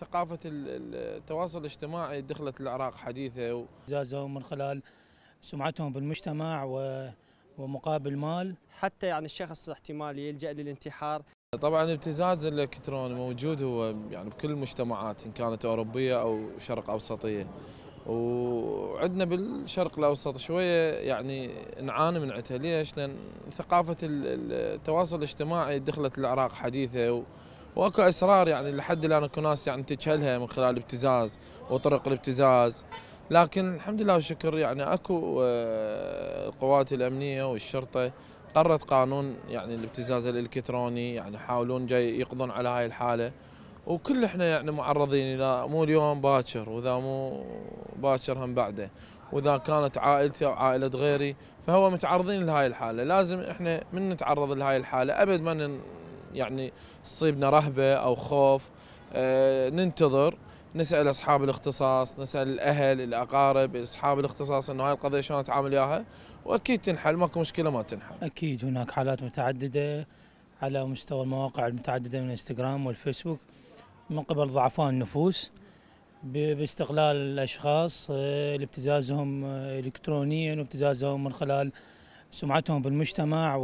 ثقافة التواصل الاجتماعي دخلت العراق حديثة جازهم من خلال سمعتهم بالمجتمع و ومقابل مال حتى يعني الشخص احتمال يلجأ للانتحار طبعا الابتزاز الالكتروني موجود هو يعني بكل المجتمعات ان كانت اوروبيه او شرق اوسطيه وعندنا بالشرق الاوسط شويه يعني نعاني من عتها ليش؟ لان ثقافه التواصل الاجتماعي دخلت العراق حديثه واكو اسرار يعني لحد الان اكو ناس يعني تجهلها من خلال الابتزاز وطرق الابتزاز لكن الحمد لله والشكر يعني اكو آه، القوات الامنيه والشرطه قرت قانون يعني الابتزاز الالكتروني يعني يحاولون جاي يقضون على هاي الحاله وكل احنا يعني معرضين الى مو اليوم باكر واذا مو باكر هم بعده واذا كانت عائلتي او عائله غيري فهو متعرضين لهاي الحاله لازم احنا من نتعرض لهاي الحاله ابد ما يعني تصيبنا رهبه او خوف آه، ننتظر نسال اصحاب الاختصاص نسال الاهل الاقارب اصحاب الاختصاص انه هاي القضيه شلون اتعامل وياها واكيد تنحل ماكو مشكله ما تنحل اكيد هناك حالات متعدده على مستوى المواقع المتعدده من الانستغرام والفيسبوك من قبل ضعفاء النفوس باستغلال الاشخاص آه، لابتزازهم الكترونيا وابتزازهم من خلال سمعتهم بالمجتمع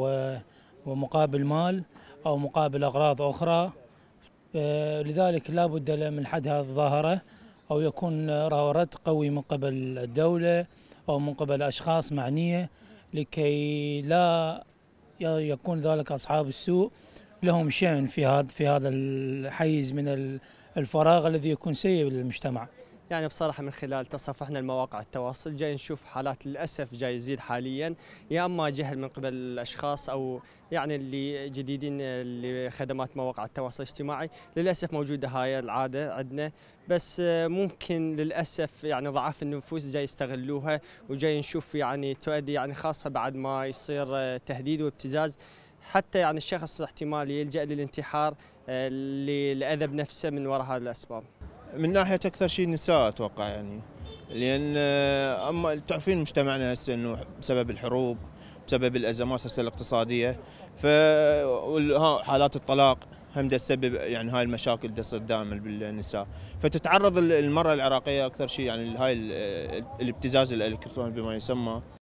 ومقابل مال أو مقابل أغراض أخرى آه، لذلك لا بد من حد هذه الظاهرة أو يكون رد قوي من قبل الدولة أو من قبل أشخاص معنية لكي لا يكون ذلك أصحاب السوء لهم شأن في هذا في هذا الحيز من الفراغ الذي يكون سيء للمجتمع يعني بصراحة من خلال تصفحنا المواقع التواصل جاي نشوف حالات للأسف جاي يزيد حاليا يا أما جهل من قبل الأشخاص أو يعني اللي جديدين لخدمات مواقع التواصل الاجتماعي للأسف موجودة هاي العادة عندنا بس ممكن للأسف يعني ضعاف النفوس جاي يستغلوها وجاي نشوف يعني تؤدي يعني خاصة بعد ما يصير تهديد وابتزاز حتى يعني الشخص احتمال يلجأ للانتحار آه، لأذب نفسه من وراء هذه الأسباب من ناحيه اكثر شيء النساء اتوقع يعني لان آه، اما تعرفين مجتمعنا هسه انه بسبب الحروب بسبب الازمات هسه الاقتصاديه ف حالات الطلاق هم دا تسبب يعني هاي المشاكل تصير دائما بالنساء فتتعرض المراه العراقيه اكثر شيء يعني هاي آه، الابتزاز الالكتروني بما يسمى